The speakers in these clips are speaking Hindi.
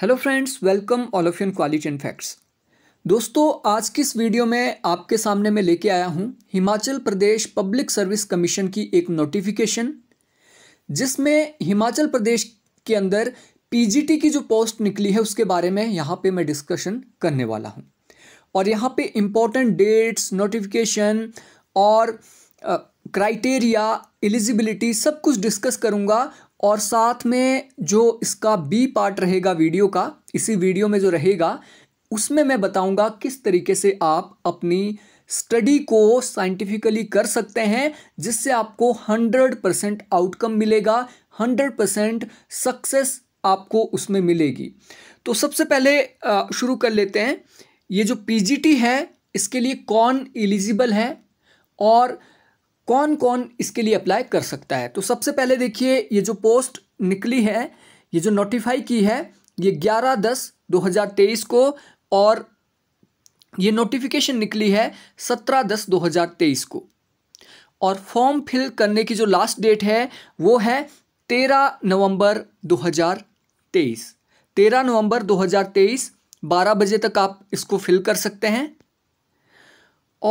Hello friends welcome all of you in quality and facts दोस्तों आज की इस वीडियो में आपके सामने मैं लेके आया हूँ Himachal Pradesh public service commission की एक नोटिफिकेशन जिसमें हिमाचल प्रदेश के अंदर पीजीटी की जो पोस्ट निकली है उसके बारे में यहाँ पे मैं डिस्कशन करने वाला हूँ और यहाँ पे इम्पोर्टेंट डेट्स नोटिफिकेशन और क्राइटेरिया एलिजिबिलिटी सब कुछ डिस्कस करूँगा और साथ में जो इसका बी पार्ट रहेगा वीडियो का इसी वीडियो में जो रहेगा उसमें मैं बताऊंगा किस तरीके से आप अपनी स्टडी को साइंटिफिकली कर सकते हैं जिससे आपको 100 परसेंट आउटकम मिलेगा 100 परसेंट सक्सेस आपको उसमें मिलेगी तो सबसे पहले शुरू कर लेते हैं ये जो पीजीटी है इसके लिए कौन एलिजिबल है और कौन कौन इसके लिए अप्लाई कर सकता है तो सबसे पहले देखिए ये जो पोस्ट निकली है ये जो नोटिफाई की है ये ग्यारह दस दो हज़ार तेईस को और ये नोटिफिकेशन निकली है सत्रह दस दो हज़ार तेईस को और फॉर्म फिल करने की जो लास्ट डेट है वो है तेरह नवंबर दो हज़ार तेईस तेरह नवंबर दो हज़ार तेईस बारह बजे तक आप इसको फिल कर सकते हैं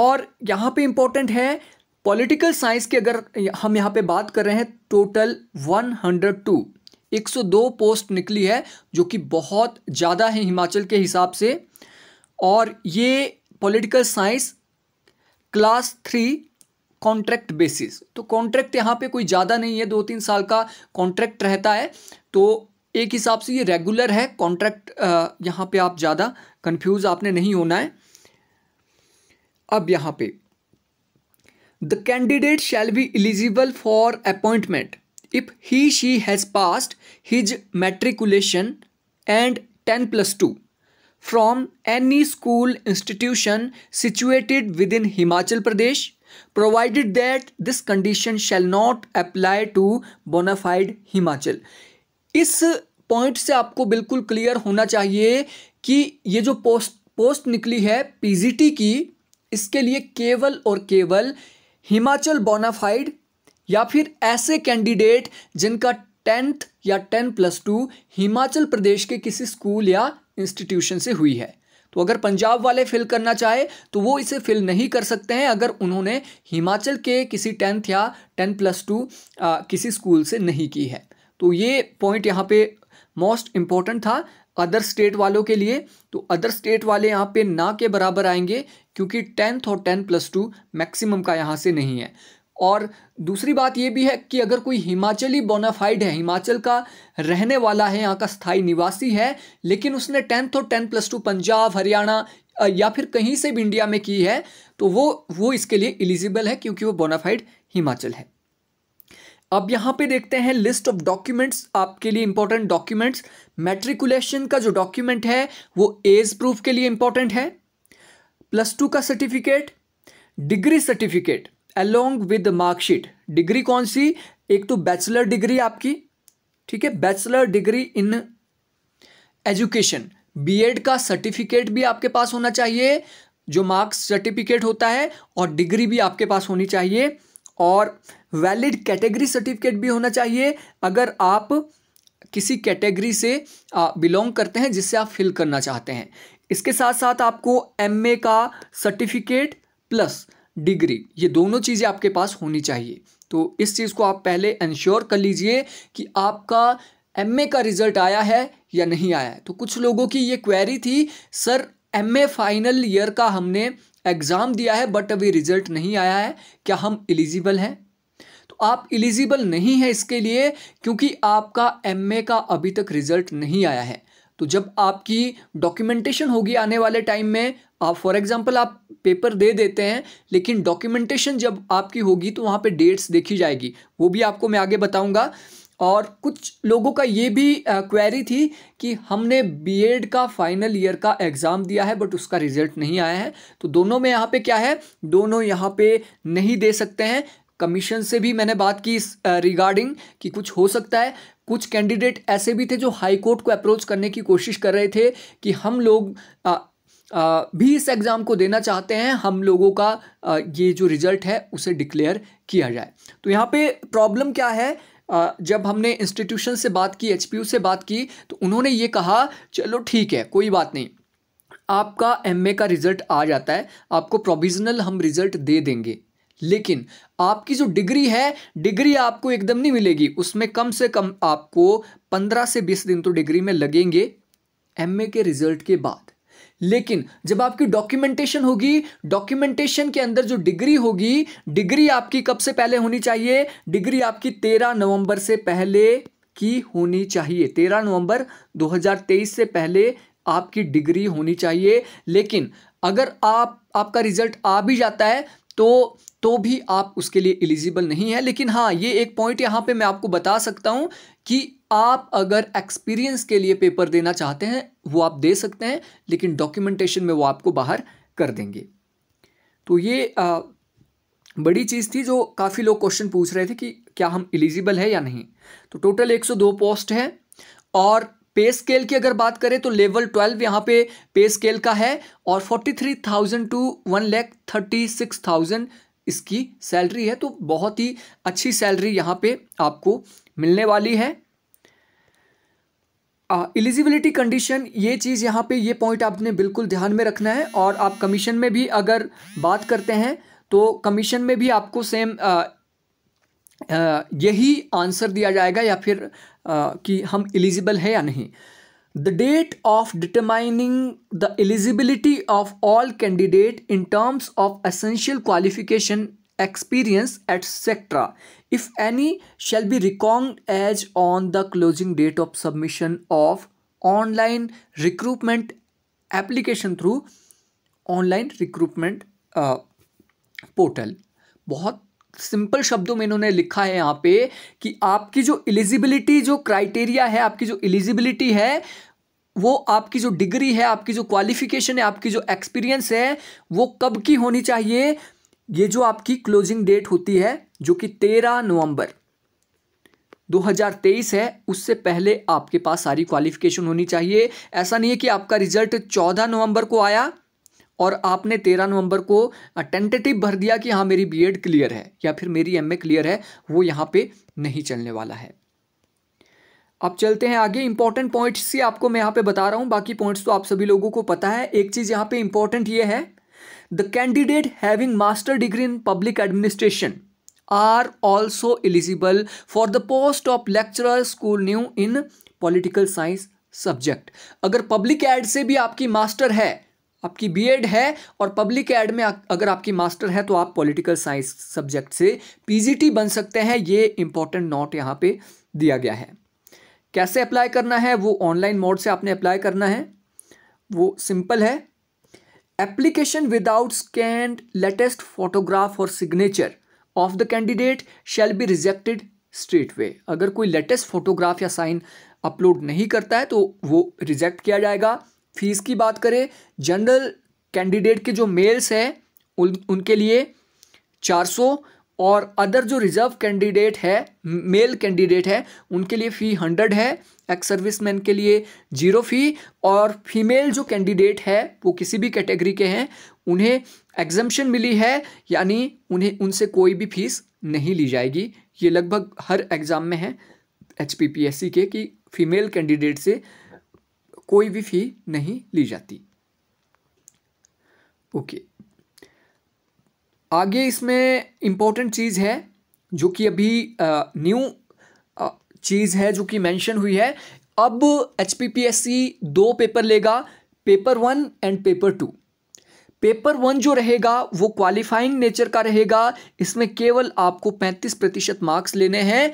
और यहाँ पे इम्पोर्टेंट है पॉलिटिकल साइंस की अगर हम यहाँ पे बात कर रहे हैं टोटल 102 102 पोस्ट निकली है जो कि बहुत ज़्यादा है हिमाचल के हिसाब से और ये political science class three contract basis तो कॉन्ट्रैक्ट यहाँ पे कोई ज़्यादा नहीं है दो तीन साल का कॉन्ट्रैक्ट रहता है तो एक हिसाब से ये रेगुलर है कॉन्ट्रैक्ट यहाँ पे आप ज़्यादा कंफ्यूज आपने नहीं होना है अब यहाँ पे the candidate shall be eligible for appointment if he she has passed his matriculation and ten plus two from any school institution situated within Himachal Pradesh provided that this condition shall not apply to bonafide Himachal इस पॉइंट से आपको बिल्कुल क्लियर होना चाहिए कि ये जो पोस्ट पोस्ट निकली है पी की इसके लिए केवल और केवल हिमाचल बोनाफाइड या फिर ऐसे कैंडिडेट जिनका टेंथ या ten plus two Himachal Pradesh के किसी स्कूल या इंस्टीट्यूशन से हुई है तो अगर पंजाब वाले फिल करना चाहे तो वो इसे फिल नहीं कर सकते हैं अगर उन्होंने हिमाचल के किसी टेंथ या टेन प्लस टू किसी स्कूल से नहीं की है तो ये पॉइंट यहाँ पे मोस्ट इम्पॉर्टेंट था अदर स्टेट वालों के लिए तो अदर स्टेट वाले यहाँ पे ना के बराबर आएंगे क्योंकि टेंथ और टेन प्लस टू मैक्सिमम का यहाँ से नहीं है और दूसरी बात ये भी है कि अगर कोई हिमाचली बोनाफाइड है हिमाचल का रहने वाला है यहाँ का स्थायी निवासी है लेकिन उसने टेंथ और ten plus two Punjab Haryana या फिर कहीं से भी इंडिया में की है तो वो वो इसके लिए एलिजिबल है क्योंकि वो बोनाफाइड हिमाचल है अब यहाँ पे देखते हैं लिस्ट ऑफ डॉक्यूमेंट्स आपके लिए इंपॉर्टेंट डॉक्यूमेंट्स मेट्रिकुलेशन का जो डॉक्यूमेंट है वो एज प्रूफ के लिए इंपॉर्टेंट है प्लस टू का certificate degree certificate along with marksheet degree कौन सी एक तो बैचलर डिग्री आपकी ठीक है bachelor degree in education BEd का सर्टिफिकेट भी आपके पास होना चाहिए जो मार्क्स सर्टिफिकेट होता है और डिग्री भी आपके पास होनी चाहिए और वैलिड कैटेगरी सर्टिफिकेट भी होना चाहिए अगर आप किसी कैटेगरी से बिलोंग करते हैं जिससे आप फिल करना चाहते हैं इसके साथ साथ आपको एम का सर्टिफिकेट प्लस डिग्री ये दोनों चीज़ें आपके पास होनी चाहिए तो इस चीज़ को आप पहले इंश्योर कर लीजिए कि आपका एम का रिज़ल्ट आया है या नहीं आया है तो कुछ लोगों की ये क्वेरी थी सर एम फाइनल ईयर का हमने एग्ज़ाम दिया है बट अभी रिज़ल्ट नहीं आया है क्या हम एलिजिबल हैं आप एलिजिबल नहीं है इसके लिए क्योंकि आपका एम का अभी तक रिजल्ट नहीं आया है तो जब आपकी डॉक्यूमेंटेशन होगी आने वाले टाइम में आप फॉर एग्जांपल आप पेपर दे देते हैं लेकिन डॉक्यूमेंटेशन जब आपकी होगी तो वहाँ पे डेट्स देखी जाएगी वो भी आपको मैं आगे बताऊँगा और कुछ लोगों का ये भी क्वेरी थी कि हमने बीएड का फाइनल ईयर का एग्ज़ाम दिया है बट उसका रिजल्ट नहीं आया है तो दोनों में यहाँ पे क्या है दोनों यहाँ पे नहीं दे सकते हैं कमीशन से भी मैंने बात की इस रिगार्डिंग कि कुछ हो सकता है कुछ कैंडिडेट ऐसे भी थे जो हाई कोर्ट को अप्रोच करने की कोशिश कर रहे थे कि हम लोग आ, आ, भी इस एग्ज़ाम को देना चाहते हैं हम लोगों का आ, ये जो रिज़ल्ट है उसे डिक्लेयर किया जाए तो यहाँ पे प्रॉब्लम क्या है आ, जब हमने इंस्टीट्यूशन से बात की एच से बात की तो उन्होंने ये कहा चलो ठीक है कोई बात नहीं आपका एम का रिज़ल्ट आ जाता है आपको प्रोविज़नल हम रिज़ल्ट दे देंगे लेकिन आपकी जो डिग्री है डिग्री आपको एकदम नहीं मिलेगी उसमें कम से कम आपको पंद्रह से बीस दिन तो डिग्री में लगेंगे एमए के रिजल्ट के बाद लेकिन जब आपकी डॉक्यूमेंटेशन होगी डॉक्यूमेंटेशन के अंदर जो डिग्री होगी डिग्री आपकी कब से पहले होनी चाहिए डिग्री आपकी तेरह नवंबर से पहले की होनी चाहिए तेरह नवंबर 2023 से पहले आपकी डिग्री होनी चाहिए लेकिन अगर आप आपका रिजल्ट आ भी जाता है तो तो भी आप उसके लिए एलिजिबल नहीं है लेकिन हाँ ये एक पॉइंट यहाँ पे मैं आपको बता सकता हूँ कि आप अगर एक्सपीरियंस के लिए पेपर देना चाहते हैं वो आप दे सकते हैं लेकिन डॉक्यूमेंटेशन में वो आपको बाहर कर देंगे तो ये आ, बड़ी चीज़ थी जो काफ़ी लोग क्वेश्चन पूछ रहे थे कि क्या हम एलिजिबल है या नहीं तो टोटल 102 पोस्ट है और पे स्केल की अगर बात करें तो लेवल ट्वेल्व यहाँ पे पे स्केल का है और forty three thousand to one lakh thirty six thousand इसकी सैलरी है तो बहुत ही अच्छी सैलरी यहाँ पे आपको मिलने वाली है एलिजिबिलिटी कंडीशन ये चीज़ यहाँ पे ये पॉइंट आपने बिल्कुल ध्यान में रखना है और आप कमीशन में भी अगर बात करते हैं तो कमीशन में भी आपको सेम आ, यही आंसर दिया जाएगा या फिर आ, कि हम एलिजिबल है या नहीं the date of determining the eligibility of all candidate in terms of essential qualification experience etc if any shall be reckoned as on the closing date of submission of online recruitment application through online recruitment uh, portal बहुत सिंपल शब्दों में इन्होंने लिखा है यहाँ पे कि आपकी जो एलिजिबिलिटी जो क्राइटेरिया है आपकी जो एलिजिबिलिटी है वो आपकी जो डिग्री है आपकी जो क्वालिफिकेशन है आपकी जो एक्सपीरियंस है वो कब की होनी चाहिए ये जो आपकी क्लोजिंग डेट होती है जो कि तेरह नवंबर 2023 है उससे पहले आपके पास सारी क्वालिफिकेशन होनी चाहिए ऐसा नहीं है कि आपका रिजल्ट 14 नवंबर को आया और आपने 13 नवंबर को टेंटेटिव भर दिया कि हाँ मेरी बीएड क्लियर है या फिर मेरी एमए क्लियर है वो यहाँ पे नहीं चलने वाला है अब चलते हैं आगे इंपॉर्टेंट पॉइंट्स से आपको मैं यहाँ पे बता रहा हूँ बाकी पॉइंट्स तो आप सभी लोगों को पता है एक चीज़ यहाँ पे इंपॉर्टेंट ये है the candidate having master degree in public administration are also eligible for the post of lecturer school new in political science subject अगर पब्लिक एड से भी आपकी मास्टर है आपकी बीएड है और पब्लिक एड में अगर आपकी मास्टर है तो आप पॉलिटिकल साइंस सब्जेक्ट से पीजीटी बन सकते हैं ये इंपॉर्टेंट नोट यहाँ पे दिया गया है कैसे अप्लाई करना है वो ऑनलाइन मोड से आपने अप्लाई करना है वो सिंपल है application without scanned latest photograph और signature of the candidate shall be rejected straight way अगर कोई लेटेस्ट फोटोग्राफ या साइन अपलोड नहीं करता है तो वो रिजेक्ट किया जाएगा फीस की बात करें जनरल कैंडिडेट के जो मेल्स हैं उन उनके लिए चार सौ और अदर जो रिजर्व कैंडिडेट है मेल कैंडिडेट है उनके लिए फ़ी हंड्रेड है एक्स सर्विस मैन के लिए जीरो फ़ी और फीमेल जो कैंडिडेट है वो किसी भी कैटेगरी के हैं उन्हें एग्जम्पन मिली है यानी उन्हें उनसे कोई भी फीस नहीं ली जाएगी ये लगभग हर एग्ज़ाम में है एच के कि फीमेल कैंडिडेट से कोई भी फ़ी नहीं ली जाती ओके okay. आगे इसमें इम्पोर्टेंट चीज़ है जो कि अभी न्यू चीज़ है जो कि मेंशन हुई है अब एच दो पेपर लेगा paper one and paper two paper one जो रहेगा वो क्वालिफाइंग नेचर का रहेगा इसमें केवल आपको पैंतीस प्रतिशत मार्क्स लेने हैं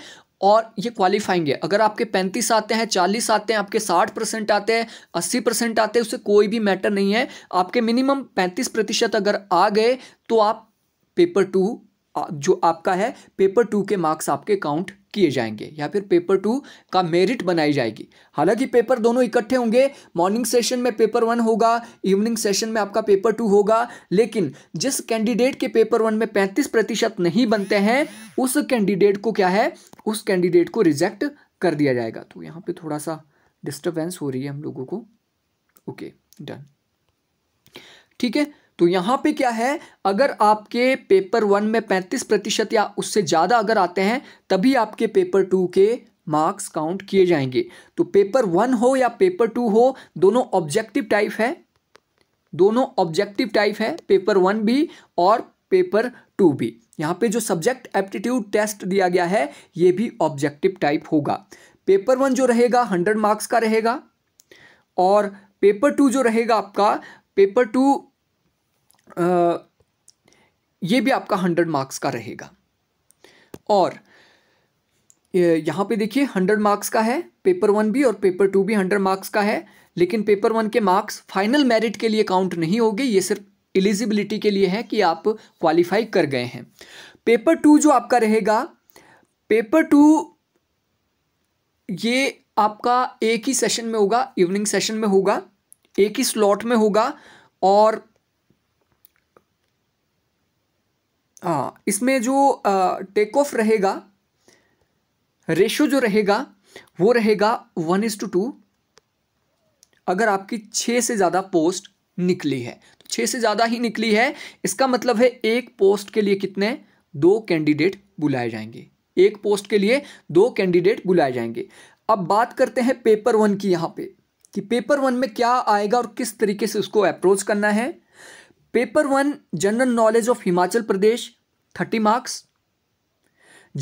और ये क्वालिफाइंग है अगर आपके पैंतीस आते हैं चालीस आते हैं आपके साठ परसेंट आते हैं अस्सी परसेंट आते हैं उससे कोई भी मैटर नहीं है आपके मिनिमम पैंतीस प्रतिशत अगर आ गए तो आप पेपर टू जो आपका है पेपर टू के मार्क्स आपके काउंट किए जाएंगे या फिर पेपर टू का मेरिट बनाई जाएगी हालांकि पेपर दोनों इकट्ठे होंगे मॉर्निंग सेशन में पेपर वन होगा इवनिंग सेशन में आपका पेपर टू होगा लेकिन जिस कैंडिडेट के पेपर वन में पैंतीस प्रतिशत नहीं बनते हैं उस कैंडिडेट को क्या है उस कैंडिडेट को रिजेक्ट कर दिया जाएगा तो यहाँ पर थोड़ा सा डिस्टर्बेंस हो रही है हम लोगों को ओके डन ठीक है तो यहाँ पे क्या है अगर आपके पेपर वन में पैंतीस प्रतिशत या उससे ज़्यादा अगर आते हैं तभी आपके पेपर टू के मार्क्स काउंट किए जाएंगे तो पेपर वन हो या पेपर टू हो दोनों ऑब्जेक्टिव टाइप है दोनों ऑब्जेक्टिव टाइप है पेपर वन भी और पेपर टू भी यहाँ पे जो सब्जेक्ट एप्टीट्यूड टेस्ट दिया गया है ये भी ऑब्जेक्टिव टाइप होगा पेपर वन जो रहेगा हंड्रेड मार्क्स का रहेगा और पेपर टू जो रहेगा आपका पेपर टू ये भी आपका हंड्रेड मार्क्स का रहेगा और यहाँ पे देखिए हंड्रेड मार्क्स का है पेपर वन भी और पेपर टू भी हंड्रेड मार्क्स का है लेकिन पेपर वन के मार्क्स फाइनल मेरिट के लिए काउंट नहीं होंगे ये सिर्फ एलिजिबिलिटी के लिए है कि आप क्वालिफाई कर गए हैं पेपर टू जो आपका रहेगा पेपर टू ये आपका एक ही सेशन में होगा इवनिंग सेशन में होगा एक ही स्लॉट में होगा और हाँ इसमें जो टेक ऑफ रहेगा रेशो जो रहेगा वो रहेगा वन इज टू टू अगर आपकी छः से ज़्यादा पोस्ट निकली है तो छः से ज़्यादा ही निकली है इसका मतलब है एक पोस्ट के लिए कितने दो कैंडिडेट बुलाए जाएंगे एक पोस्ट के लिए दो कैंडिडेट बुलाए जाएंगे अब बात करते हैं पेपर वन की यहाँ पे कि पेपर वन में क्या आएगा और किस तरीके से उसको अप्रोच करना है paper one general knowledge of Himachal Pradesh thirty marks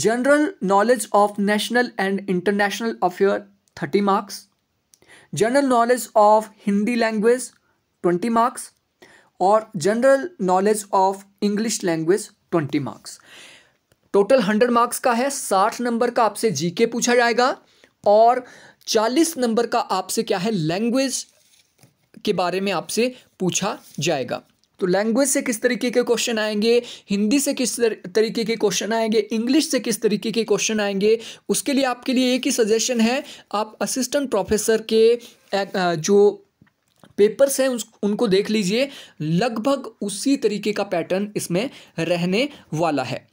general knowledge of national and international affair thirty marks general knowledge of Hindi language twenty marks और general knowledge of English language twenty marks total hundred marks का है साठ नंबर का आपसे जीके पूछा जाएगा और चालीस नंबर का आपसे क्या है लैंग्वेज के बारे में आपसे पूछा जाएगा तो लैंग्वेज से किस तरीके के क्वेश्चन आएंगे हिंदी से किस तरीके के क्वेश्चन आएंगे इंग्लिश से किस तरीके के क्वेश्चन आएंगे उसके लिए आपके लिए एक ही सजेशन है आप असिस्टेंट प्रोफेसर के जो पेपर्स हैं उनको देख लीजिए लगभग उसी तरीके का पैटर्न इसमें रहने वाला है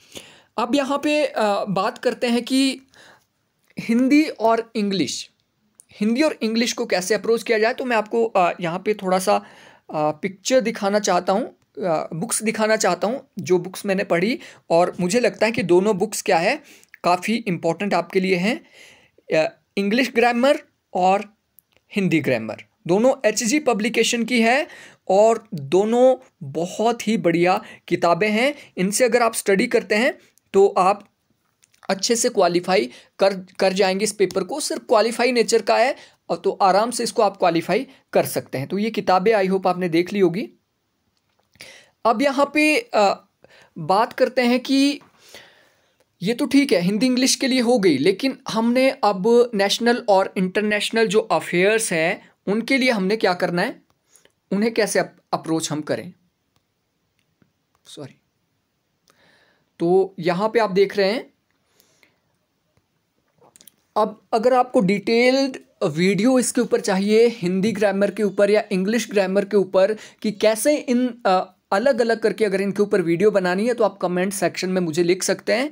अब यहाँ पे बात करते हैं कि हिंदी और इंग्लिश हिंदी और इंग्लिश को कैसे अप्रोच किया जाए तो मैं आपको यहाँ पे थोड़ा सा पिक्चर दिखाना चाहता हूँ बुक्स दिखाना चाहता हूँ जो बुक्स मैंने पढ़ी और मुझे लगता है कि दोनों बुक्स क्या है काफ़ी इम्पोर्टेंट आपके लिए हैं इंग्लिश ग्रामर और हिंदी ग्रामर दोनों एच जी पब्लिकेशन की है और दोनों बहुत ही बढ़िया किताबें हैं इनसे अगर आप स्टडी करते हैं तो आप अच्छे से क्वालिफाई कर कर जाएंगे इस पेपर को सिर्फ क्वालिफाई नेचर का है और तो आराम से इसको आप क्वालिफाई कर सकते हैं तो ये किताबें आई होप आपने देख ली होगी अब यहाँ पे आ, बात करते हैं कि ये तो ठीक है हिंदी इंग्लिश के लिए हो गई लेकिन हमने अब नेशनल और इंटरनेशनल जो अफेयर्स हैं उनके लिए हमने क्या करना है उन्हें कैसे अप, अप्रोच हम करें सॉरी तो यहाँ पे आप देख रहे हैं अब अगर आपको डिटेल्ड वीडियो इसके ऊपर चाहिए हिंदी ग्रामर के ऊपर या इंग्लिश ग्रामर के ऊपर कि कैसे इन अलग अलग करके अगर इनके ऊपर वीडियो बनानी है तो आप कमेंट सेक्शन में मुझे लिख सकते हैं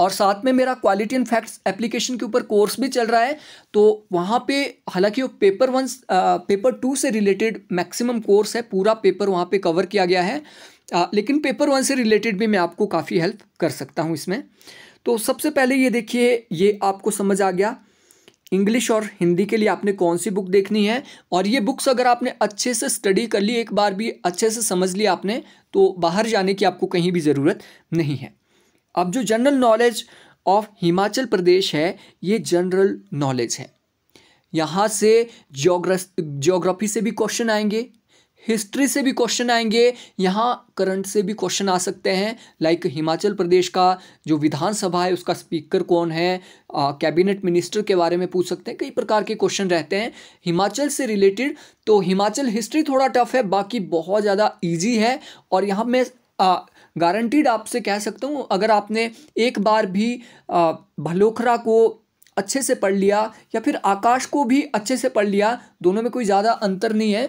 और साथ में मेरा क्वालिटी एंड फैक्ट्स एप्लीकेशन के ऊपर कोर्स भी चल रहा है तो वहाँ पे हालांकि वो पेपर वन पेपर टू से रिलेटेड मैक्सिमम कोर्स है पूरा पेपर वहाँ पे कवर किया गया है आ, लेकिन पेपर वन से रिलेटेड भी मैं आपको काफ़ी हेल्प कर सकता हूँ इसमें तो सबसे पहले ये देखिए ये आपको समझ आ गया इंग्लिश और हिंदी के लिए आपने कौन सी बुक देखनी है और ये बुक्स अगर आपने अच्छे से स्टडी कर ली एक बार भी अच्छे से समझ ली आपने तो बाहर जाने की आपको कहीं भी ज़रूरत नहीं है अब जो general knowledge of Himachal Pradesh है ये जनरल नॉलेज है यहाँ से जोग्राफी से भी क्वेश्चन आएंगे हिस्ट्री से भी क्वेश्चन आएंगे यहाँ करंट से भी क्वेश्चन आ सकते हैं लाइक हिमाचल प्रदेश का जो विधानसभा है उसका स्पीकर कौन है कैबिनेट मिनिस्टर के बारे में पूछ सकते हैं कई प्रकार के क्वेश्चन रहते हैं हिमाचल से रिलेटेड तो हिमाचल हिस्ट्री थोड़ा टफ है बाकी बहुत ज़्यादा ईजी है और यहाँ मैं गारंटीड आपसे कह सकता हूँ अगर आपने एक बार भी भलोखरा को अच्छे से पढ़ लिया या फिर आकाश को भी अच्छे से पढ़ लिया दोनों में कोई ज़्यादा अंतर नहीं है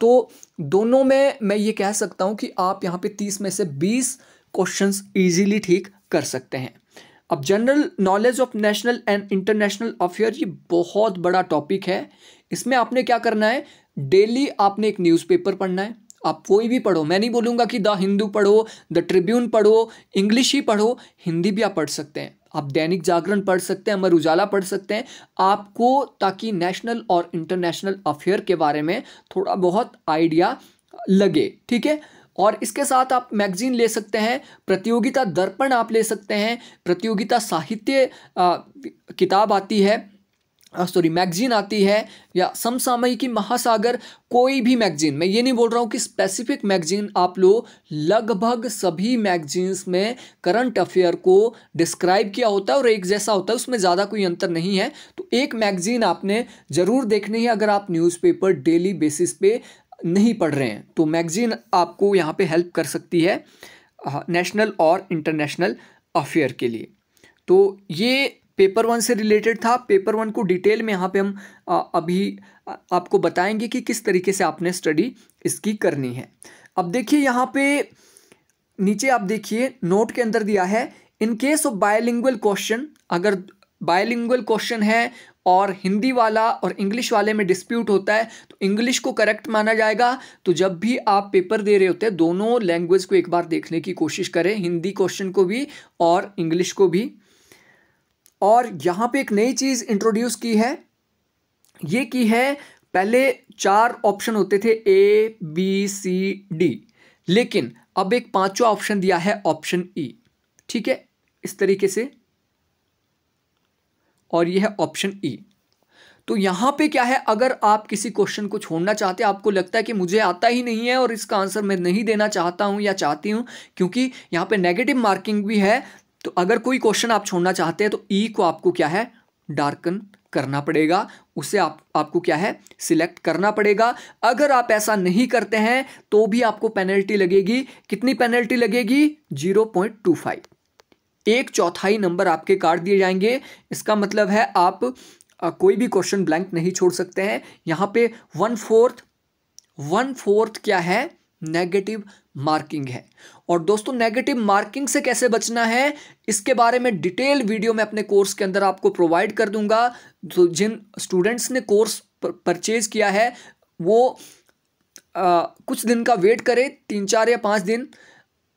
तो दोनों में मैं ये कह सकता हूँ कि आप यहाँ पे तीस में से बीस क्वेश्चंस इजीली ठीक कर सकते हैं अब general knowledge of national and international affair ये बहुत बड़ा टॉपिक है इसमें आपने क्या करना है डेली आपने एक न्यूज़पेपर पढ़ना है आप कोई भी पढ़ो मैं नहीं बोलूँगा कि द हिंदू पढ़ो द ट्रिब्यून पढ़ो इंग्लिश ही पढ़ो हिंदी भी आप पढ़ सकते हैं आप दैनिक जागरण पढ़ सकते हैं अमर उजाला पढ़ सकते हैं आपको ताकि नेशनल और इंटरनेशनल अफेयर के बारे में थोड़ा बहुत आइडिया लगे ठीक है और इसके साथ आप मैगजीन ले सकते हैं प्रतियोगिता दर्पण आप ले सकते हैं प्रतियोगिता साहित्य किताब आती है सॉरी मैगजीन आती है या समसामयिकी महासागर कोई भी मैगजीन मैं ये नहीं बोल रहा हूँ कि स्पेसिफिक मैगजीन आप लोग लगभग सभी मैगजीन्स में करंट अफेयर को डिस्क्राइब किया होता है और एक जैसा होता है उसमें ज़्यादा कोई अंतर नहीं है तो एक मैगजीन आपने ज़रूर देखनी है अगर आप न्यूज़पेपर डेली बेसिस पे नहीं पढ़ रहे हैं तो मैगजीन आपको यहाँ पर हेल्प कर सकती है नेशनल और इंटरनेशनल अफेयर के लिए तो ये पेपर वन से रिलेटेड था पेपर वन को डिटेल में यहाँ पे हम अभी आपको बताएंगे कि किस तरीके से आपने स्टडी इसकी करनी है अब देखिए यहाँ पे नीचे आप देखिए नोट के अंदर दिया है in case of bilingual question अगर बायोलिंगुअल क्वेश्चन है और हिंदी वाला और इंग्लिश वाले में डिस्प्यूट होता है तो इंग्लिश को करेक्ट माना जाएगा तो जब भी आप पेपर दे रहे होते हैं दोनों लैंग्वेज को एक बार देखने की कोशिश करें हिंदी क्वेश्चन को भी और इंग्लिश को भी और यहाँ पे एक नई चीज़ इंट्रोड्यूस की है ये की है पहले चार ऑप्शन होते थे ए बी सी डी लेकिन अब एक पांचवा ऑप्शन दिया है ऑप्शन ई e। ठीक है इस तरीके से और यह है ऑप्शन ई e। तो यहाँ पे क्या है अगर आप किसी क्वेश्चन को छोड़ना चाहते हैं आपको लगता है कि मुझे आता ही नहीं है और इसका आंसर मैं नहीं देना चाहता हूँ या चाहती हूँ क्योंकि यहाँ पे नेगेटिव मार्किंग भी है तो अगर कोई क्वेश्चन आप छोड़ना चाहते हैं तो ई e को आपको क्या है डार्कन करना पड़ेगा उसे आप आपको क्या है सिलेक्ट करना पड़ेगा अगर आप ऐसा नहीं करते हैं तो भी आपको पेनल्टी लगेगी कितनी पेनल्टी लगेगी जीरो पॉइंट टू फाइव एक चौथाई नंबर आपके कार्ड दिए जाएंगे इसका मतलब है आप आ, कोई भी क्वेश्चन ब्लैंक नहीं छोड़ सकते हैं यहाँ पे वन फोर्थ वन फोर्थ क्या है नेगेटिव मार्किंग है और दोस्तों नेगेटिव मार्किंग से कैसे बचना है इसके बारे में डिटेल वीडियो में अपने कोर्स के अंदर आपको प्रोवाइड कर दूंगा तो जिन स्टूडेंट्स ने कोर्स परचेज किया है वो आ, कुछ दिन का वेट करें तीन चार या पाँच दिन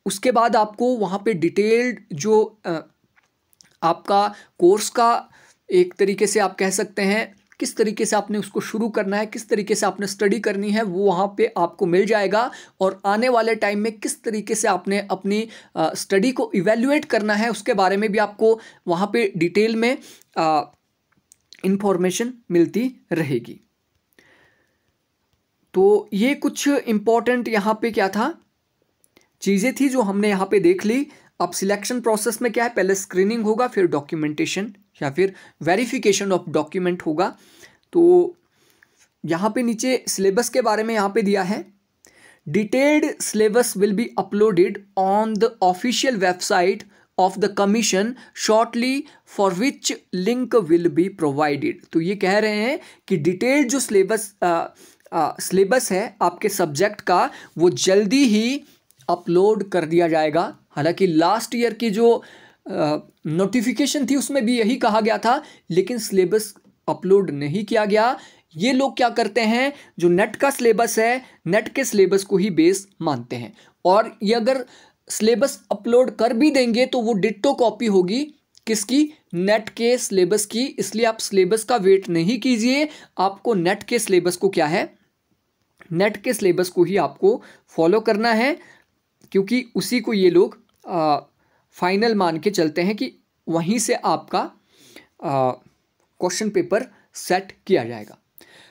उसके बाद आपको वहाँ पे डिटेल्ड जो आ, आपका कोर्स का एक तरीके से आप कह सकते हैं किस तरीके से आपने उसको शुरू करना है किस तरीके से आपने स्टडी करनी है वो वहाँ पे आपको मिल जाएगा और आने वाले टाइम में किस तरीके से आपने अपनी स्टडी को इवेल्युएट करना है उसके बारे में भी आपको वहाँ पर डिटेल में इंफॉर्मेशन मिलती रहेगी तो ये कुछ इम्पॉर्टेंट यहाँ पे क्या था चीज़ें थी जो हमने यहाँ पे देख ली अब सिलेक्शन प्रोसेस में क्या है पहले स्क्रीनिंग होगा फिर डॉक्यूमेंटेशन या फिर वेरिफिकेशन ऑफ डॉक्यूमेंट होगा तो यहाँ पे नीचे सिलेबस के बारे में यहाँ पे दिया है detailed syllabus will be uploaded on the official website of the commission shortly for which link will be provided तो ये कह रहे हैं कि डिटेल्ड जो सिलेबस सिलेबस है आपके सब्जेक्ट का वो जल्दी ही अपलोड कर दिया जाएगा हालांकि लास्ट ईयर की जो नोटिफिकेशन थी उसमें भी यही कहा गया था लेकिन सिलेबस अपलोड नहीं किया गया ये लोग क्या करते हैं जो नेट का सिलेबस है नेट के सिलेबस को ही बेस मानते हैं और ये अगर सिलेबस अपलोड कर भी देंगे तो वो डिट्टो कॉपी होगी किसकी नेट के सिलेबस की इसलिए आप सिलेबस का वेट नहीं कीजिए आपको नेट के सिलेबस को क्या है नेट के सिलेबस को ही आपको फॉलो करना है क्योंकि उसी को ये लोग फाइनल मान के चलते हैं कि वहीं से आपका क्वेश्चन पेपर सेट किया जाएगा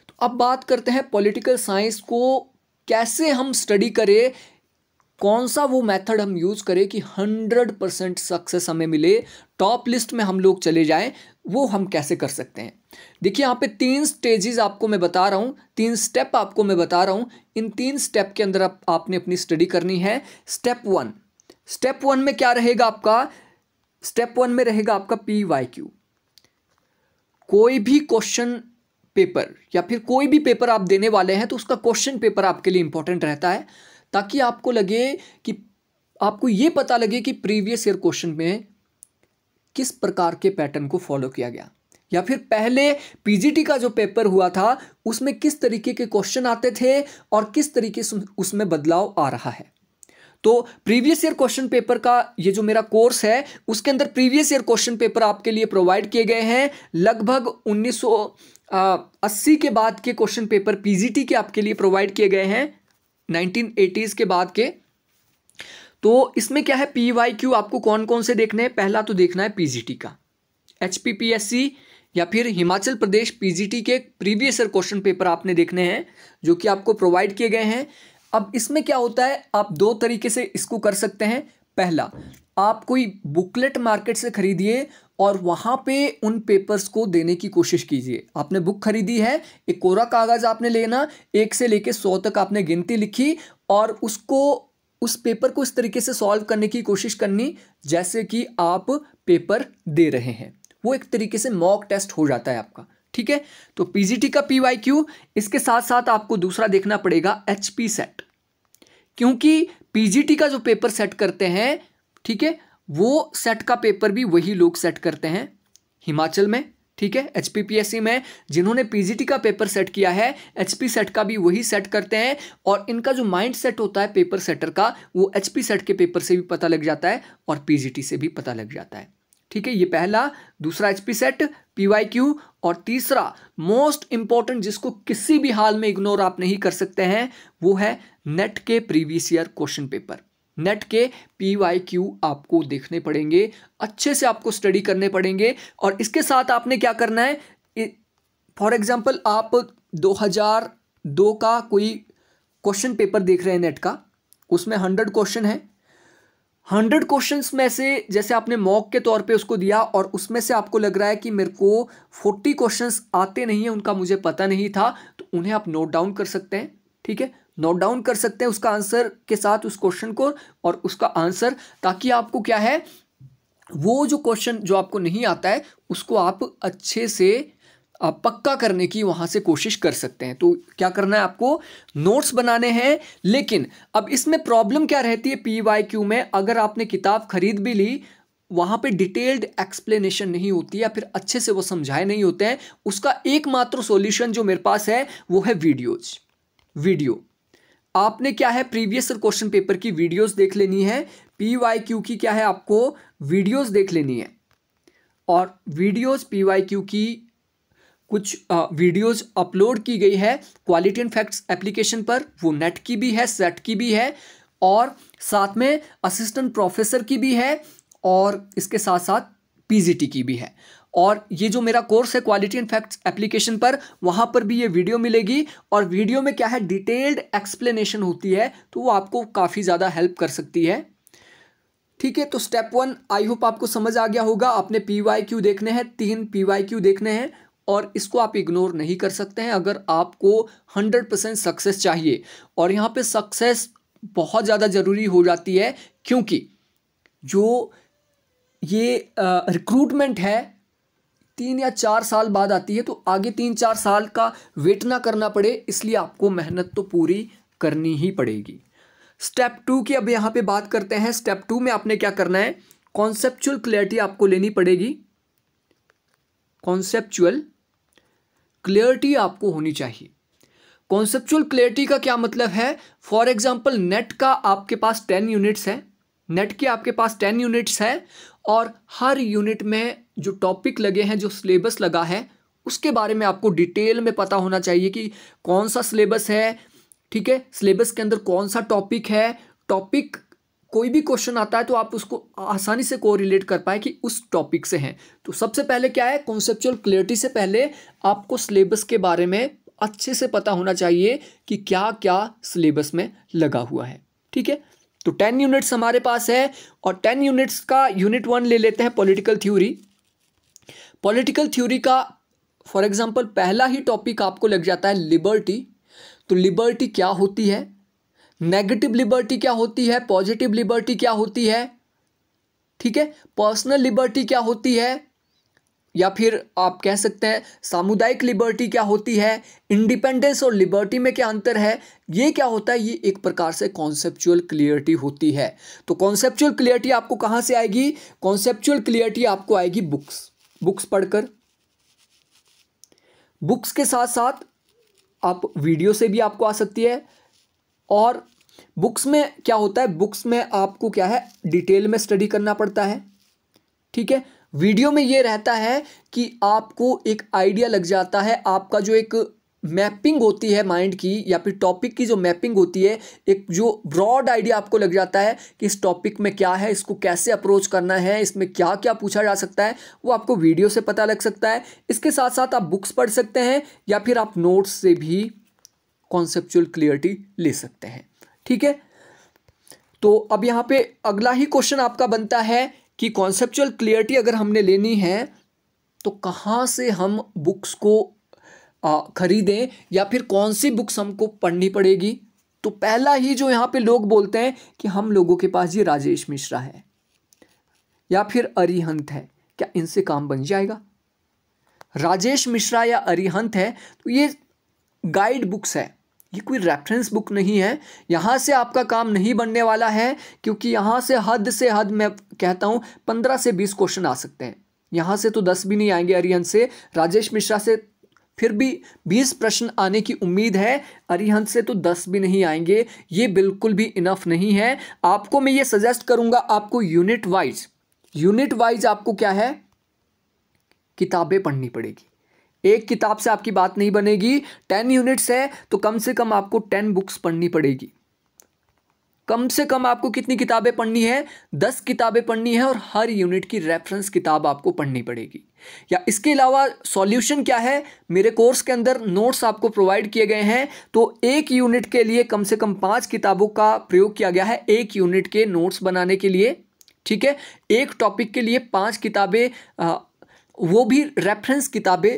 तो अब बात करते हैं पॉलिटिकल साइंस को कैसे हम स्टडी करें कौन सा वो मेथड हम यूज़ करें कि हंड्रेड परसेंट सक्सेस हमें मिले टॉप लिस्ट में हम लोग चले जाएं वो हम कैसे कर सकते हैं देखिए यहाँ पे तीन स्टेजेस आपको मैं बता रहा हूँ तीन स्टेप आपको मैं बता रहा हूँ इन तीन स्टेप के अंदर आप, आपने अपनी स्टडी करनी है स्टेप वन स्टेप वन में क्या रहेगा आपका स्टेप वन में रहेगा आपका पी वाई क्यू कोई भी क्वेश्चन पेपर या फिर कोई भी पेपर आप देने वाले हैं तो उसका क्वेश्चन पेपर आपके लिए इंपॉर्टेंट रहता है ताकि आपको लगे कि आपको ये पता लगे कि प्रीवियस ईयर क्वेश्चन में किस प्रकार के पैटर्न को फॉलो किया गया या फिर पहले पीजीटी का जो पेपर हुआ था उसमें किस तरीके के क्वेश्चन आते थे और किस तरीके से उसमें बदलाव आ रहा है तो प्रीवियस ईयर क्वेश्चन पेपर का ये जो मेरा कोर्स है उसके अंदर प्रीवियस ईयर क्वेश्चन पेपर आपके लिए प्रोवाइड किए गए हैं लगभग उन्नीस अस्सी के बाद के क्वेश्चन पेपर पीजीटी के आपके लिए प्रोवाइड किए गए हैं नाइनटीन एटीज़ के बाद के तो इसमें क्या है पी वाई क्यू आपको कौन कौन से देखने हैं पहला तो देखना है पीजीटी का H P P S C या फिर हिमाचल प्रदेश पीजीटी के प्रीवियस ईयर क्वेश्चन पेपर आपने देखने हैं जो कि आपको प्रोवाइड किए गए हैं अब इसमें क्या होता है आप दो तरीके से इसको कर सकते हैं पहला आप कोई बुकलेट मार्केट से खरीदिए और वहाँ पे उन पेपर्स को देने की कोशिश कीजिए आपने बुक खरीदी है एक कोरा कागज़ आपने लेना एक से लेके सौ तक आपने गिनती लिखी और उसको उस पेपर को इस तरीके से सॉल्व करने की कोशिश करनी जैसे कि आप पेपर दे रहे हैं वो एक तरीके से मॉक टेस्ट हो जाता है आपका ठीक है तो पीजीटी का पी वाई क्यू इसके साथ साथ आपको दूसरा देखना पड़ेगा एच सेट क्योंकि पीजीटी का जो पेपर सेट करते हैं ठीक है वो सेट का पेपर भी वही लोग सेट करते हैं हिमाचल में ठीक है एचपीपीएससी में जिन्होंने पीजीटी का पेपर सेट किया है एचपी सेट का भी वही सेट करते हैं और इनका जो माइंड सेट होता है पेपर सेटर का वो एचपी सेट के पेपर से भी पता लग जाता है और पीजीटी से भी पता लग जाता है ठीक है ये पहला दूसरा एचपी सेट क्यू और तीसरा मोस्ट इंपॉर्टेंट जिसको किसी भी हाल में इग्नोर आप नहीं कर सकते हैं वो है नेट के previous year question paper NET के पी वाई क्यू आपको देखने पड़ेंगे अच्छे से आपको स्टडी करने पड़ेंगे और इसके साथ आपने क्या करना है फॉर एग्जाम्पल आप 2002 का कोई क्वेश्चन पेपर देख रहे हैं नेट का उसमें हंड्रेड क्वेश्चन है हंड्रेड क्वेश्चन में से जैसे आपने मॉक के तौर पे उसको दिया और उसमें से आपको लग रहा है कि मेरे को फोर्टी क्वेश्चन आते नहीं है उनका मुझे पता नहीं था तो उन्हें आप नोट डाउन कर सकते हैं ठीक है नोट डाउन कर सकते हैं उसका आंसर के साथ उस क्वेश्चन को और उसका आंसर ताकि आपको क्या है वो जो क्वेश्चन जो आपको नहीं आता है उसको आप अच्छे से पक्का करने की वहां से कोशिश कर सकते हैं तो क्या करना है आपको नोट्स बनाने हैं लेकिन अब इसमें प्रॉब्लम क्या रहती है पी वाई क्यू में अगर आपने किताब खरीद भी ली वहाँ पे डिटेल्ड एक्सप्लेनेशन नहीं होती या फिर अच्छे से वो समझाए नहीं होते हैं उसका एकमात्र सॉल्यूशन जो मेरे पास है वो है वीडियोज वीडियो आपने क्या है प्रीवियस क्वेश्चन पेपर की वीडियोस देख लेनी है पी वाई क्यू की क्या है आपको वीडियोस देख लेनी है और वीडियोस पी वाई क्यू की कुछ वीडियोस अपलोड की गई है क्वालिटी एंड फैक्ट्स एप्लीकेशन पर वो नेट की भी है सेट की भी है और साथ में असिस्टेंट प्रोफेसर की भी है और इसके साथ साथ पीजीटी की भी है और ये जो मेरा कोर्स है क्वालिटी एंड फैक्ट्स एप्लीकेशन पर वहाँ पर भी ये वीडियो मिलेगी और वीडियो में क्या है डिटेल्ड एक्सप्लेनेशन होती है तो वो आपको काफ़ी ज़्यादा हेल्प कर सकती है ठीक है तो स्टेप वन आई होप आपको समझ आ गया होगा आपने पी वाई क्यू देखने हैं तीन पी वाई क्यू देखने हैं और इसको आप इग्नोर नहीं कर सकते हैं अगर आपको 100 परसेंट सक्सेस चाहिए और यहाँ पे सक्सेस बहुत ज़्यादा ज़रूरी हो जाती है क्योंकि जो ये रिक्रूटमेंट है तीन या चार साल बाद आती है तो आगे तीन चार साल का वेट ना करना पड़े इसलिए आपको मेहनत तो पूरी करनी ही पड़ेगी स्टेप टू की अब यहाँ पे बात करते हैं स्टेप टू में आपने क्या करना है कॉन्सेप्चुअल क्लैरिटी आपको लेनी पड़ेगी कॉन्सेप्चुअल क्लियरिटी आपको होनी चाहिए कॉन्सेप्चुअल क्लियरिटी का क्या मतलब है फॉर एग्जाम्पल नेट का आपके पास टेन यूनिट्स है नेट के आपके पास टेन यूनिट्स है और हर यूनिट में जो टॉपिक लगे हैं जो सिलेबस लगा है उसके बारे में आपको डिटेल में पता होना चाहिए कि कौन सा सिलेबस है ठीक है सिलेबस के अंदर कौन सा टॉपिक है टॉपिक कोई भी क्वेश्चन आता है तो आप उसको आसानी से कोरिलेट कर पाए कि उस टॉपिक से हैं तो सबसे पहले क्या है कॉन्सेप्चुअल क्लियरिटी से पहले आपको सिलेबस के बारे में अच्छे से पता होना चाहिए कि क्या क्या सिलेबस में लगा हुआ है ठीक है तो टेन यूनिट्स हमारे पास है और टेन यूनिट्स का यूनिट वन ले लेते हैं पॉलिटिकल थ्योरी पॉलिटिकल थ्योरी का फॉर एग्जाम्पल पहला ही टॉपिक आपको लग जाता है लिबर्टी तो लिबर्टी क्या होती है नेगेटिव लिबर्टी क्या होती है पॉजिटिव लिबर्टी क्या होती है ठीक है पर्सनल लिबर्टी क्या होती है या फिर आप कह सकते हैं सामुदायिक लिबर्टी क्या होती है इंडिपेंडेंस और लिबर्टी में क्या अंतर है ये क्या होता है ये एक प्रकार से कॉन्सेप्चुअल क्लियरिटी होती है तो कॉन्सेप्चुअल क्लियरिटी आपको कहाँ से आएगी कॉन्सेप्चुअल क्लियरिटी आपको आएगी बुक्स बुक्स पढ़कर बुक्स के साथ साथ आप वीडियो से भी आपको आ सकती है और बुक्स में क्या होता है बुक्स में आपको क्या है डिटेल में स्टडी करना पड़ता है ठीक है वीडियो में ये रहता है कि आपको एक आइडिया लग जाता है आपका जो एक मैपिंग होती है माइंड की या फिर टॉपिक की जो मैपिंग होती है एक जो ब्रॉड आइडिया आपको लग जाता है कि इस टॉपिक में क्या है इसको कैसे अप्रोच करना है इसमें क्या क्या पूछा जा सकता है वो आपको वीडियो से पता लग सकता है इसके साथ साथ आप बुक्स पढ़ सकते हैं या फिर आप नोट्स से भी कॉन्सेप्चुअल क्लियरिटी ले सकते हैं ठीक है तो अब यहाँ पे अगला ही क्वेश्चन आपका बनता है कि कॉन्सेप्चुअल क्लियरिटी अगर हमने लेनी है तो कहाँ से हम बुक्स को ख़रीदें या फिर कौन सी बुक्स हमको पढ़नी पड़ेगी तो पहला ही जो यहाँ पे लोग बोलते हैं कि हम लोगों के पास ये राजेश मिश्रा है या फिर अरिहंत है क्या इनसे काम बन जाएगा राजेश मिश्रा या अरिहंत है तो ये गाइड बुक्स है ये कोई रेफरेंस बुक नहीं है यहाँ से आपका काम नहीं बनने वाला है क्योंकि यहाँ से हद से हद मैं कहता हूँ पंद्रह से बीस क्वेश्चन आ सकते हैं यहाँ से तो दस भी नहीं आएंगे अरिहंत से राजेश मिश्रा से फिर भी बीस प्रश्न आने की उम्मीद है अरिहंत से तो दस भी नहीं आएंगे ये बिल्कुल भी इनफ नहीं है आपको मैं ये सजेस्ट करूँगा आपको यूनिट वाइज यूनिट वाइज आपको क्या है किताबें पढ़नी पड़ेगी एक किताब से आपकी बात नहीं बनेगी टेन यूनिट्स है तो कम से कम आपको टेन बुक्स पढ़नी पड़ेगी कम से कम आपको कितनी किताबें पढ़नी है दस किताबें पढ़नी है और हर यूनिट की रेफरेंस किताब आपको पढ़नी पड़ेगी या इसके अलावा सॉल्यूशन क्या है मेरे कोर्स के अंदर नोट्स आपको प्रोवाइड किए गए हैं तो एक यूनिट के लिए कम से कम पांच किताबों का प्रयोग किया गया है एक यूनिट के नोट्स बनाने के लिए ठीक है एक टॉपिक के लिए पाँच किताबें वो भी रेफरेंस किताबें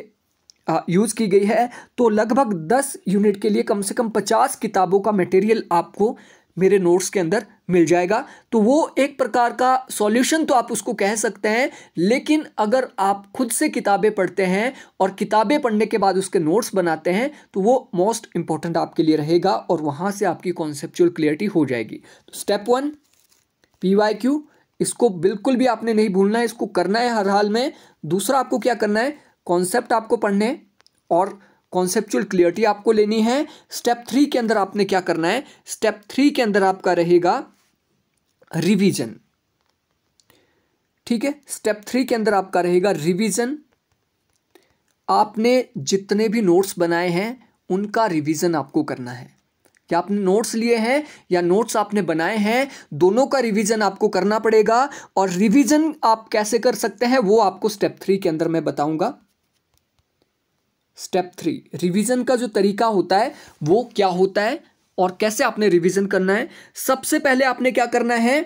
यूज़ की गई है तो लगभग दस यूनिट के लिए कम से कम पचास किताबों का मटेरियल आपको मेरे नोट्स के अंदर मिल जाएगा तो वो एक प्रकार का सॉल्यूशन तो आप उसको कह सकते हैं लेकिन अगर आप खुद से किताबें पढ़ते हैं और किताबें पढ़ने के बाद उसके नोट्स बनाते हैं तो वो मोस्ट इंपॉर्टेंट आपके लिए रहेगा और वहां से आपकी कॉन्सेप्चुअल क्लियरिटी हो जाएगी तो step one P Y Q इसको बिल्कुल भी आपने नहीं भूलना है इसको करना है हर हाल में दूसरा आपको क्या करना है कॉन्सेप्ट आपको पढ़ने और कॉन्सेप्चुअल क्लियरिटी आपको लेनी है स्टेप थ्री के अंदर आपने क्या करना है स्टेप थ्री के अंदर आपका रहेगा रिवीजन ठीक है स्टेप थ्री के अंदर आपका रहेगा रिवीजन आपने जितने भी नोट्स बनाए हैं उनका रिवीजन आपको करना है क्या आपने नोट्स लिए हैं या नोट्स आपने बनाए हैं दोनों का रिवीजन आपको करना पड़ेगा और रिवीजन आप कैसे कर सकते हैं वो आपको स्टेप थ्री के अंदर मैं बताऊंगा स्टेप थ्री रिवीजन का जो तरीका होता है वो क्या होता है और कैसे आपने रिवीजन करना है सबसे पहले आपने क्या करना है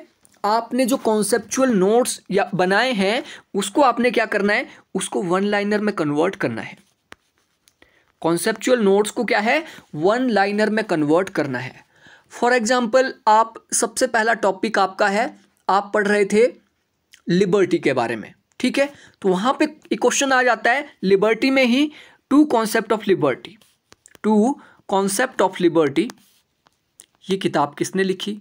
आपने जो कॉन्सेप्चुअल नोट्स या बनाए हैं उसको आपने क्या करना है उसको वन लाइनर में कन्वर्ट करना है कॉन्सेप्चुअल नोट्स को क्या है वन लाइनर में कन्वर्ट करना है फॉर एग्जाम्पल आप सबसे पहला टॉपिक आपका है आप पढ़ रहे थे लिबर्टी के बारे में ठीक है तो वहां पे एक क्वेश्चन आ जाता है लिबर्टी में ही two concept of liberty two concept of liberty ये किताब किसने लिखी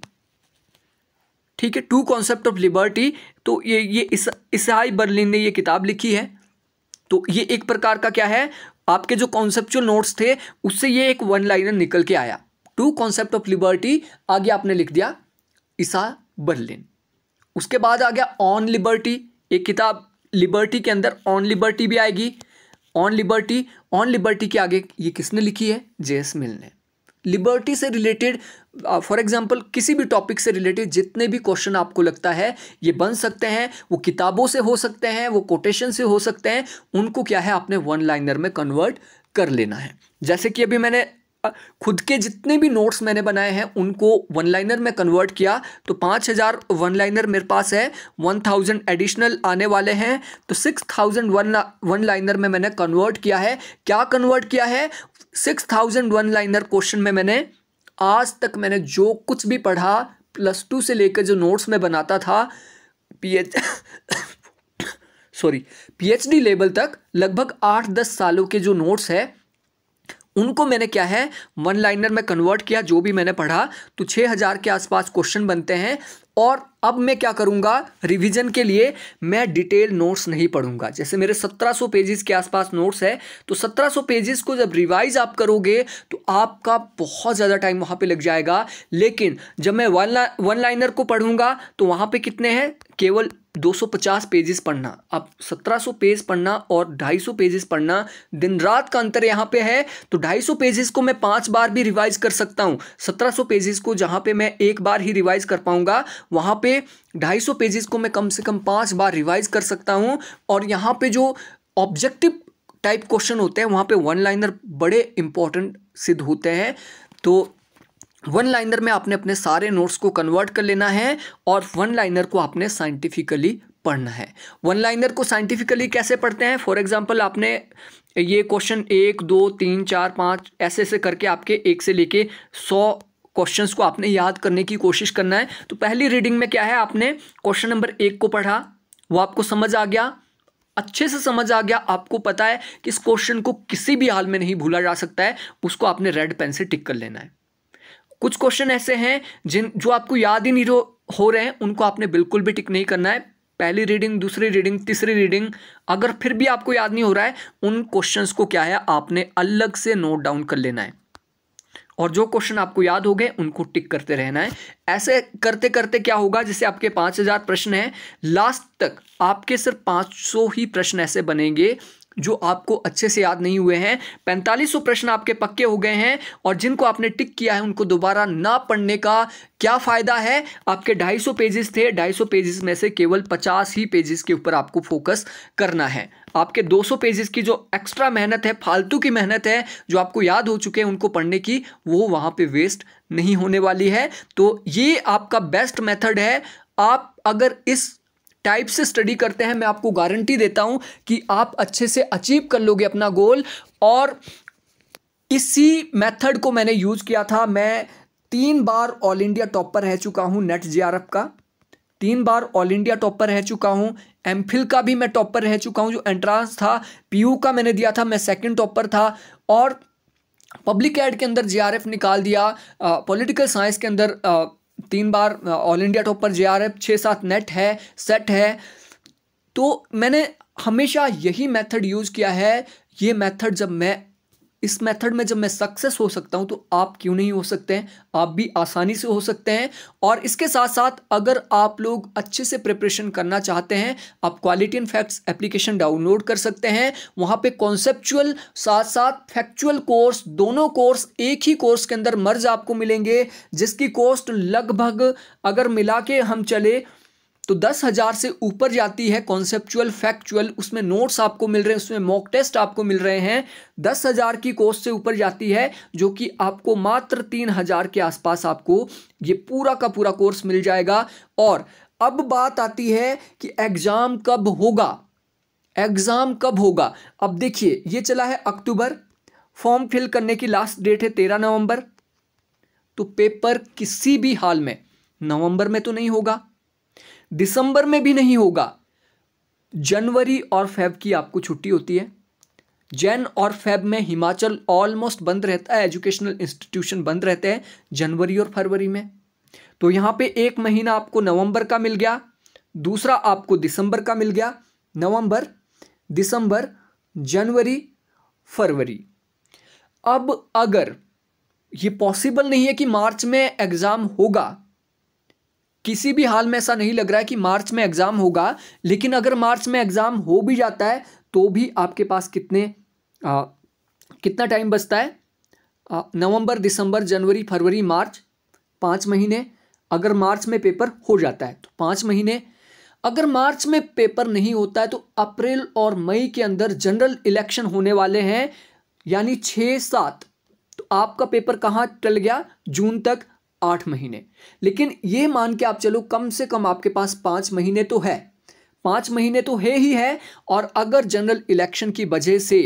ठीक है टू कॉन्सेप्ट ऑफ लिबर्टी तो ये ये इस ईसाई बर्लिन ने ये किताब लिखी है तो ये एक प्रकार का क्या है आपके जो कॉन्सेप्चुअल नोट्स थे उससे ये एक वन लाइनर निकल के आया टू कॉन्सेप्ट ऑफ लिबर्टी आगे आपने लिख दिया ईसा बर्लिन उसके बाद आ गया ऑन लिबर्टी एक किताब लिबर्टी के अंदर ऑन लिबर्टी भी आएगी ऑन लिबर्टी ऑन लिबर्टी के आगे ये किसने लिखी है जे एस मिल ने लिबर्टी से रिलेटेड फॉर एग्जाम्पल किसी भी टॉपिक से रिलेटेड जितने भी क्वेश्चन आपको लगता है ये बन सकते हैं वो किताबों से हो सकते हैं वो कोटेशन से हो सकते हैं उनको क्या है आपने वन लाइनर में कन्वर्ट कर लेना है जैसे कि अभी मैंने खुद के जितने भी नोट्स मैंने बनाए हैं उनको वन लाइनर में कन्वर्ट किया तो पाँच हज़ार वन लाइनर मेरे पास है वन थाउजेंड एडिशनल आने वाले हैं तो six thousand one one liner में मैंने कन्वर्ट किया है क्या कन्वर्ट किया है six thousand one liner question में मैंने आज तक मैंने जो कुछ भी पढ़ा प्लस टू से लेकर जो नोट्स में बनाता था P H sorry PhD level तक लगभग आठ दस सालों के जो नोट्स हैं उनको मैंने क्या है वन लाइनर में कन्वर्ट किया जो भी मैंने पढ़ा तो छः हज़ार के आसपास क्वेश्चन बनते हैं और अब मैं क्या करूँगा रिवीजन के लिए मैं डिटेल नोट्स नहीं पढ़ूंगा जैसे मेरे 1700 पेजेस के आसपास नोट्स है तो 1700 पेजेस को जब रिवाइज आप करोगे तो आपका बहुत ज़्यादा टाइम वहाँ पे लग जाएगा लेकिन जब मैं वन ला, वन लाइनर को पढ़ूंगा तो वहाँ पे कितने हैं केवल 250 पेजेस पढ़ना अब 1700 पेज पढ़ना और 250 पेजेस पढ़ना दिन रात का अंतर यहाँ पे है तो 250 पेजेस को मैं पांच बार भी रिवाइज कर सकता हूँ 1700 पेजेस को जहाँ पे मैं एक बार ही रिवाइज कर पाऊँगा वहाँ पे 250 पेजेस को मैं कम से कम पांच बार रिवाइज कर सकता हूँ और यहाँ पे जो ऑब्जेक्टिव टाइप क्वेश्चन होते हैं वहाँ पर वन लाइनर बड़े इंपॉर्टेंट सिद्ध होते हैं तो वन लाइनर में आपने अपने सारे नोट्स को कन्वर्ट कर लेना है और वन लाइनर को आपने साइंटिफिकली पढ़ना है वन लाइनर को साइंटिफिकली कैसे पढ़ते हैं फॉर एग्जाम्पल आपने ये क्वेश्चन एक दो तीन चार पाँच ऐसे ऐसे करके आपके एक से लेके सौ क्वेश्चंस को आपने याद करने की कोशिश करना है तो पहली रीडिंग में क्या है आपने क्वेश्चन नंबर एक को पढ़ा वो आपको समझ आ गया अच्छे से समझ आ गया आपको पता है कि इस क्वेश्चन को किसी भी हाल में नहीं भूला जा सकता है उसको आपने रेड पेन से टिक कर लेना है कुछ क्वेश्चन ऐसे हैं जिन जो आपको याद ही नहीं हो रहे हैं उनको आपने बिल्कुल भी टिक नहीं करना है पहली रीडिंग दूसरी रीडिंग तीसरी रीडिंग अगर फिर भी आपको याद नहीं हो रहा है उन क्वेश्चंस को क्या है आपने अलग से नोट डाउन कर लेना है और जो क्वेश्चन आपको याद हो गए उनको टिक करते रहना है ऐसे करते करते क्या होगा जैसे आपके पाँच हज़ार प्रश्न हैं लास्ट तक आपके सिर्फ पाँच सौ ही प्रश्न ऐसे बनेंगे जो आपको अच्छे से याद नहीं हुए हैं पैंतालीस प्रश्न आपके पक्के हो गए हैं और जिनको आपने टिक किया है उनको दोबारा ना पढ़ने का क्या फ़ायदा है आपके 250 पेजेस थे 250 पेजेस में से केवल 50 ही पेजेस के ऊपर आपको फोकस करना है आपके 200 पेजेस की जो एक्स्ट्रा मेहनत है फालतू की मेहनत है जो आपको याद हो चुके हैं उनको पढ़ने की वो वहाँ पर वेस्ट नहीं होने वाली है तो ये आपका बेस्ट मेथड है आप अगर इस टाइप से स्टडी करते हैं मैं आपको गारंटी देता हूँ कि आप अच्छे से अचीव कर लोगे अपना गोल और इसी मेथड को मैंने यूज किया था मैं तीन बार ऑल इंडिया टॉपर रह चुका हूँ नेट जे का तीन बार ऑल इंडिया टॉपर रह चुका हूँ एम का भी मैं टॉपर रह चुका हूँ जो एंट्रांस था पी का मैंने दिया था मैं सेकेंड टॉपर था और पब्लिक एड के अंदर जे निकाल दिया पॉलिटिकल साइंस के अंदर तीन बार ऑल इंडिया टॉप पर जे आर एफ छः सात नेट है सेट है तो मैंने हमेशा यही मेथड यूज़ किया है ये मेथड जब मैं इस मेथड में जब मैं सक्सेस हो सकता हूं तो आप क्यों नहीं हो सकते हैं आप भी आसानी से हो सकते हैं और इसके साथ साथ अगर आप लोग अच्छे से प्रिपरेशन करना चाहते हैं आप quality and facts application download कर सकते हैं वहां पे कॉन्सेप्चुअल साथ साथ फैक्चुअल कोर्स दोनों कोर्स एक ही कोर्स के अंदर मर्ज आपको मिलेंगे जिसकी कॉस्ट लगभग अगर मिला के हम चले तो दस हज़ार से ऊपर जाती है कॉन्सेप्चुअल फैक्चुअल उसमें नोट्स आपको मिल रहे हैं उसमें मॉक टेस्ट आपको मिल रहे हैं दस हज़ार की कोर्स से ऊपर जाती है जो कि आपको मात्र तीन हज़ार के आसपास आपको ये पूरा का पूरा कोर्स मिल जाएगा और अब बात आती है कि एग्ज़ाम कब होगा एग्ज़ाम कब होगा अब देखिए ये चला है अक्टूबर फॉर्म फिल करने की लास्ट डेट है तेरह नवंबर तो पेपर किसी भी हाल में नवंबर में तो नहीं होगा दिसंबर में भी नहीं होगा जनवरी और फेब की आपको छुट्टी होती है जैन और फेब में हिमाचल ऑलमोस्ट बंद रहता है एजुकेशनल इंस्टीट्यूशन बंद रहते हैं जनवरी और फरवरी में तो यहाँ पे एक महीना आपको नवंबर का मिल गया दूसरा आपको दिसंबर का मिल गया नवंबर दिसंबर जनवरी फरवरी अब अगर ये पॉसिबल नहीं है कि मार्च में एग्ज़ाम होगा किसी भी हाल में ऐसा नहीं लग रहा है कि मार्च में एग्ज़ाम होगा लेकिन अगर मार्च में एग्ज़ाम हो भी जाता है तो भी आपके पास कितने आ, कितना टाइम बचता है नवंबर दिसंबर जनवरी फरवरी मार्च पाँच महीने अगर मार्च में पेपर हो जाता है तो पाँच महीने अगर मार्च में पेपर नहीं होता है तो अप्रैल और मई के अंदर जनरल इलेक्शन होने वाले हैं यानी छः सात तो आपका पेपर कहाँ टल गया जून तक आठ महीने लेकिन ये मान के आप चलो कम से कम आपके पास पाँच महीने तो है पाँच महीने तो है ही है और अगर जनरल इलेक्शन की वजह से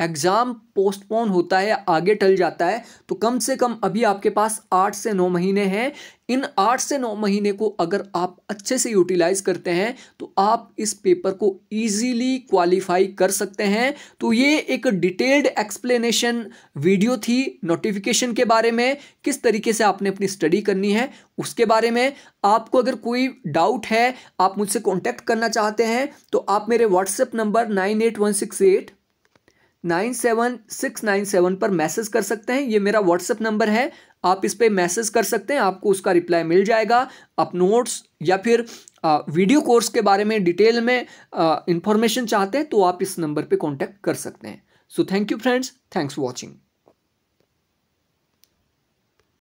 एग्ज़ाम पोस्टपोन होता है आगे टल जाता है तो कम से कम अभी आपके पास आठ से नौ महीने हैं इन आठ से नौ महीने को अगर आप अच्छे से यूटिलाइज करते हैं तो आप इस पेपर को ईजीली क्वालिफाई कर सकते हैं तो ये एक डिटेल्ड एक्सप्लेनेशन वीडियो थी नोटिफिकेशन के बारे में किस तरीके से आपने अपनी स्टडी करनी है उसके बारे में आपको अगर कोई डाउट है आप मुझसे कॉन्टैक्ट करना चाहते हैं तो आप मेरे WhatsApp number nine eight one six eight nine seven six nine seven पर मैसेज कर सकते हैं ये मेरा व्हाट्सअप नंबर है आप इस पर मैसेज कर सकते हैं आपको उसका रिप्लाई मिल जाएगा आप नोट्स या फिर आ, वीडियो कोर्स के बारे में डिटेल में इंफॉर्मेशन चाहते हैं तो आप इस नंबर पे कांटेक्ट कर सकते हैं so thank you friends thanks for watching